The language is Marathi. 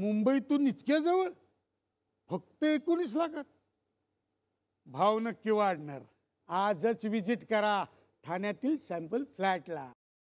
मुंबईतून इतक्या जवळ फक्त एकोणीस लाखात भाव नक्की वाढणार आजच विजिट करा ठाण्यातील सॅम्पल फ्लॅटला